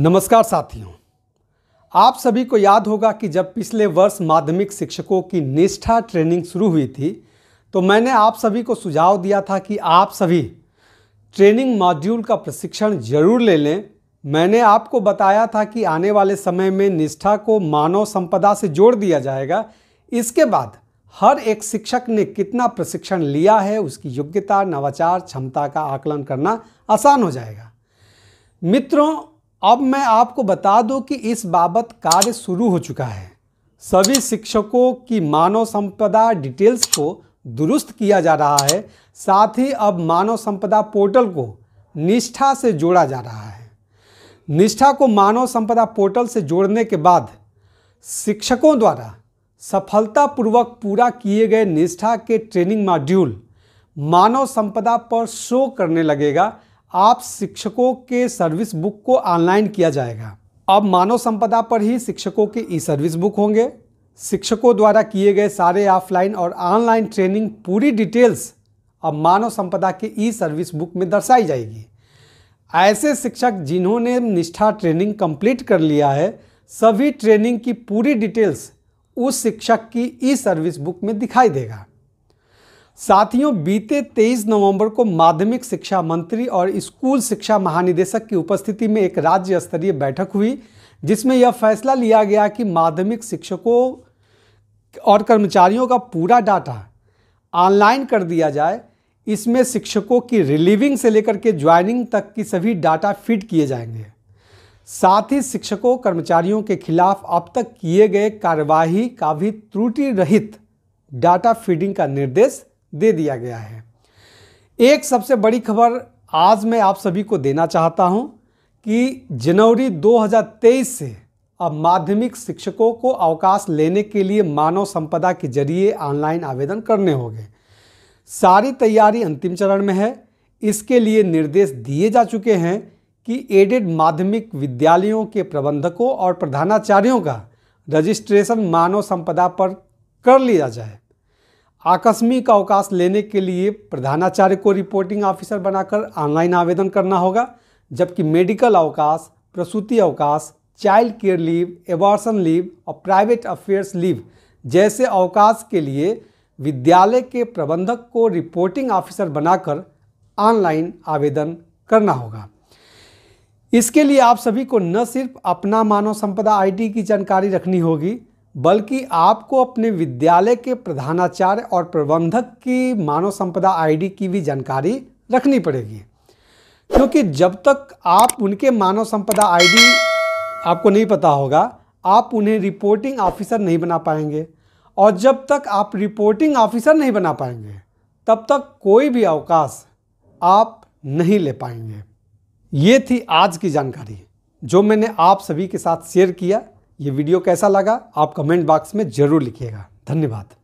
नमस्कार साथियों आप सभी को याद होगा कि जब पिछले वर्ष माध्यमिक शिक्षकों की निष्ठा ट्रेनिंग शुरू हुई थी तो मैंने आप सभी को सुझाव दिया था कि आप सभी ट्रेनिंग मॉड्यूल का प्रशिक्षण जरूर ले लें मैंने आपको बताया था कि आने वाले समय में निष्ठा को मानव संपदा से जोड़ दिया जाएगा इसके बाद हर एक शिक्षक ने कितना प्रशिक्षण लिया है उसकी योग्यता नवाचार क्षमता का आकलन करना आसान हो जाएगा मित्रों अब मैं आपको बता दूं कि इस बाबत कार्य शुरू हो चुका है सभी शिक्षकों की मानव संपदा डिटेल्स को दुरुस्त किया जा रहा है साथ ही अब मानव संपदा पोर्टल को निष्ठा से जोड़ा जा रहा है निष्ठा को मानव संपदा पोर्टल से जोड़ने के बाद शिक्षकों द्वारा सफलतापूर्वक पूरा किए गए निष्ठा के ट्रेनिंग मॉड्यूल मानव संपदा पर शो करने लगेगा आप शिक्षकों के सर्विस बुक को ऑनलाइन किया जाएगा अब मानव संपदा पर ही शिक्षकों के ई सर्विस बुक होंगे शिक्षकों द्वारा किए गए सारे ऑफलाइन और ऑनलाइन ट्रेनिंग पूरी डिटेल्स अब मानव संपदा के ई सर्विस बुक में दर्शाई जाएगी ऐसे शिक्षक जिन्होंने निष्ठा ट्रेनिंग कंप्लीट कर लिया है सभी ट्रेनिंग की पूरी डिटेल्स उस शिक्षक की ई सर्विस बुक में दिखाई देगा साथियों बीते 23 नवंबर को माध्यमिक शिक्षा मंत्री और स्कूल शिक्षा महानिदेशक की उपस्थिति में एक राज्य स्तरीय बैठक हुई जिसमें यह फैसला लिया गया कि माध्यमिक शिक्षकों और कर्मचारियों का पूरा डाटा ऑनलाइन कर दिया जाए इसमें शिक्षकों की रिलीविंग से लेकर के ज्वाइनिंग तक की सभी डाटा फीड किए जाएंगे साथ ही शिक्षकों कर्मचारियों के खिलाफ अब तक किए गए कार्यवाही का भी त्रुटि रहित डाटा फीडिंग का निर्देश दे दिया गया है एक सबसे बड़ी खबर आज मैं आप सभी को देना चाहता हूं कि जनवरी 2023 से अब माध्यमिक शिक्षकों को अवकाश लेने के लिए मानव संपदा के जरिए ऑनलाइन आवेदन करने होंगे सारी तैयारी अंतिम चरण में है इसके लिए निर्देश दिए जा चुके हैं कि एडेड माध्यमिक विद्यालयों के प्रबंधकों और प्रधानाचार्यों का रजिस्ट्रेशन मानव संपदा पर कर लिया जाए आकस्मिक अवकाश लेने के लिए प्रधानाचार्य को रिपोर्टिंग ऑफिसर बनाकर ऑनलाइन आवेदन करना होगा जबकि मेडिकल अवकाश प्रसूति अवकाश child care leave abortion leave और प्राइवेट अफेयर्स लीव जैसे अवकाश के लिए विद्यालय के प्रबंधक को रिपोर्टिंग ऑफिसर बनाकर ऑनलाइन आवेदन करना होगा इसके लिए आप सभी को न सिर्फ अपना मानव संपदा आईडी की जानकारी रखनी होगी बल्कि आपको अपने विद्यालय के प्रधानाचार्य और प्रबंधक की मानव संपदा आईडी की भी जानकारी रखनी पड़ेगी क्योंकि जब तक आप उनके मानव संपदा आईडी आपको नहीं पता होगा आप उन्हें रिपोर्टिंग ऑफिसर नहीं बना पाएंगे और जब तक आप रिपोर्टिंग ऑफिसर नहीं बना पाएंगे तब तक कोई भी अवकाश आप नहीं ले पाएंगे ये थी आज की जानकारी जो मैंने आप सभी के साथ शेयर किया ये वीडियो कैसा लगा आप कमेंट बॉक्स में ज़रूर लिखिएगा धन्यवाद